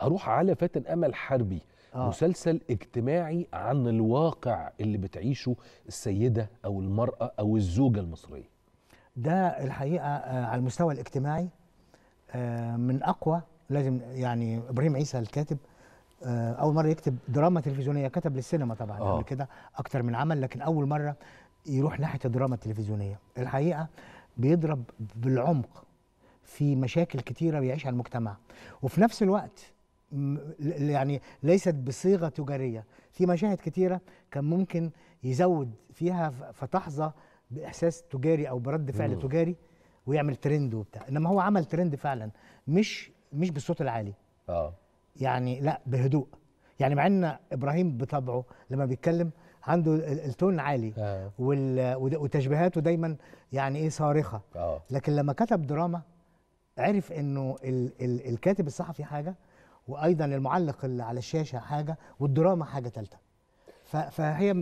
هروح على فاتن امل حربي آه. مسلسل اجتماعي عن الواقع اللي بتعيشه السيده او المراه او الزوجه المصريه ده الحقيقه آه، على المستوى الاجتماعي آه، من اقوى لازم يعني ابراهيم عيسى الكاتب آه، اول مره يكتب دراما تلفزيونيه كتب للسينما طبعا قبل كده اكتر من عمل لكن اول مره يروح ناحيه الدراما التلفزيونيه الحقيقه بيضرب بالعمق في مشاكل كتيره بيعيشها المجتمع وفي نفس الوقت يعني ليست بصيغه تجاريه في مشاهد كتيره كان ممكن يزود فيها فتحظى باحساس تجاري او برد فعل مم. تجاري ويعمل ترند وبتاع انما هو عمل ترند فعلا مش مش بالصوت العالي اه يعني لا بهدوء يعني مع ان ابراهيم بطبعه لما بيتكلم عنده التون عالي آه. وتشبيهاته دايما يعني ايه صارخه آه. لكن لما كتب دراما عرف انه ال ال الكاتب الصحفي حاجه وايضا المعلق اللي على الشاشه حاجه والدراما حاجه ثالثه فهي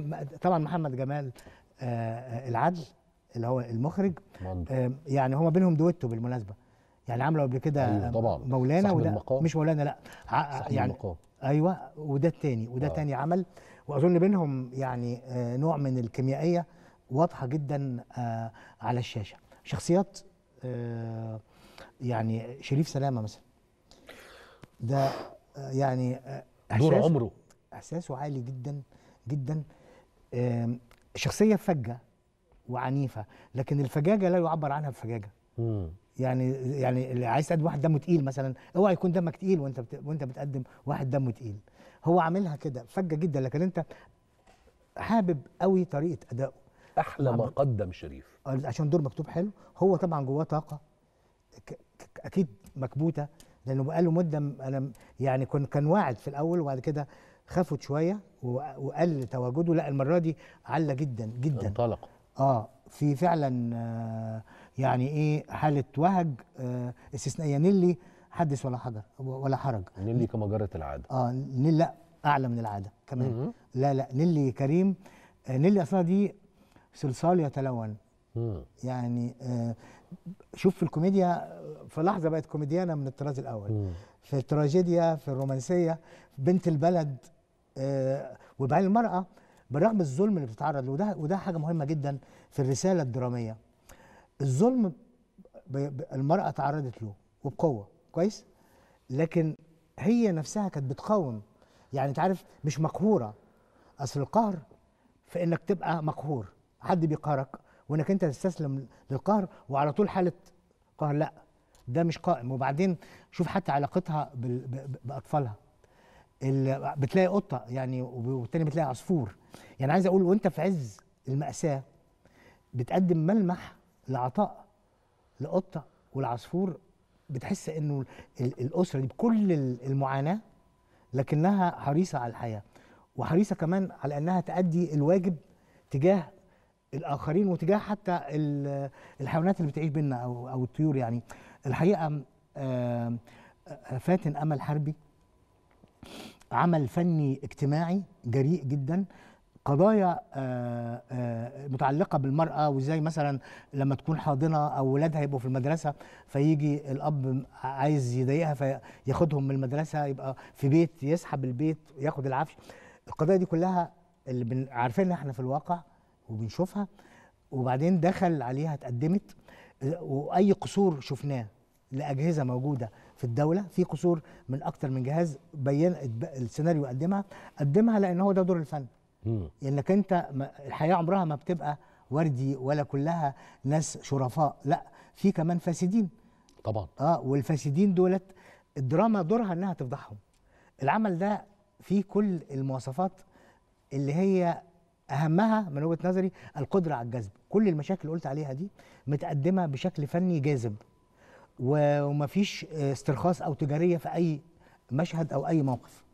طبعا محمد جمال آه، آه، العدل اللي هو المخرج آه، يعني هما بينهم دويتو بالمناسبه يعني عملوا قبل كده أيوة طبعا مولانا وده المقام. مش مولانا لا يعني المقام. ايوه وده الثاني وده آه. عمل واظن بينهم يعني نوع من الكيميائيه واضحه جدا على الشاشه شخصيات يعني شريف سلامه مثلا ده آه، يعني آه، دور عمره احساسه عالي جدا جدا شخصيه فجه وعنيفه لكن الفجاجه لا يعبر عنها بفجاجه يعني يعني اللي عايز تقدم واحد دمه تقيل مثلا اوعى يكون دمك تقيل وانت وانت بتقدم واحد دمه تقيل هو عاملها كده فجه جدا لكن انت حابب قوي طريقه ادائه احلى ما قدم شريف عشان دور مكتوب حلو هو طبعا جواه طاقه اكيد مكبوته لانه بقى له مده انا يعني كان كان واعد في الاول وبعد كده خفت شويه وقل تواجده لا المره دي على جدا جدا انطلق اه في فعلا آه، يعني ايه حاله وهج آه، استثنائيه نيلي حدث ولا حجر ولا حرج نيلي كما جرت العاده اه نيلي لا اعلى من العاده كمان م -م. لا لا نيلي كريم آه، نيلي اصلا دي صلصال يتلون يعني آه شوف في الكوميديا في لحظه بقت كوميديانه من الطراز الاول مم. في التراجيديا في الرومانسيه بنت البلد آه وبعدين المراه بالرغم الظلم اللي بتتعرض له وده وده حاجه مهمه جدا في الرساله الدراميه الظلم المراه تعرضت له وبقوه كويس لكن هي نفسها كانت بتقاوم يعني انت عارف مش مقهوره اصل القهر في انك تبقى مقهور حد بيقهرك وانك انت تستسلم للقهر وعلى طول حاله قهر لا ده مش قائم وبعدين شوف حتى علاقتها باطفالها بتلاقي قطه يعني والتاني بتلاقي عصفور يعني عايز اقول وانت في عز الماساه بتقدم ملمح لعطاء لقطه والعصفور بتحس انه الاسره دي بكل المعاناه لكنها حريصه على الحياه وحريصه كمان على انها تؤدي الواجب تجاه الاخرين وتجاه حتى الحيوانات اللي بتعيش بينا او او الطيور يعني الحقيقه فاتن امل حربي عمل فني اجتماعي جريء جدا قضايا متعلقة بالمرأة وازاي مثلا لما تكون حاضنة أو ولادها يبقوا في المدرسة فيجي الأب عايز يضايقها فياخدهم من المدرسة يبقى في بيت يسحب البيت ياخد العفش القضايا دي كلها اللي عارفينها احنا في الواقع وبنشوفها وبعدين دخل عليها اتقدمت آه، واي قصور شفناه لاجهزه موجوده في الدوله في قصور من اكتر من جهاز بين السيناريو قدمها قدمها لان هو ده دور الفن انك انت الحياه عمرها ما بتبقى وردي ولا كلها ناس شرفاء لا في كمان فاسدين طبعا اه والفاسدين دولت الدراما دورها انها تفضحهم العمل ده فيه كل المواصفات اللي هي اهمها من وجهه نظري القدره على الجذب كل المشاكل اللي قلت عليها دي متقدمه بشكل فني جاذب ومفيش استرخاص او تجاريه في اي مشهد او اي موقف